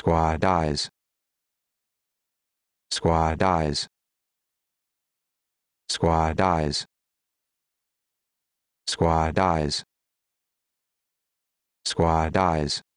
Squaw dies. Squaw dies. Squaw dies. Squaw dies. Squaw dies.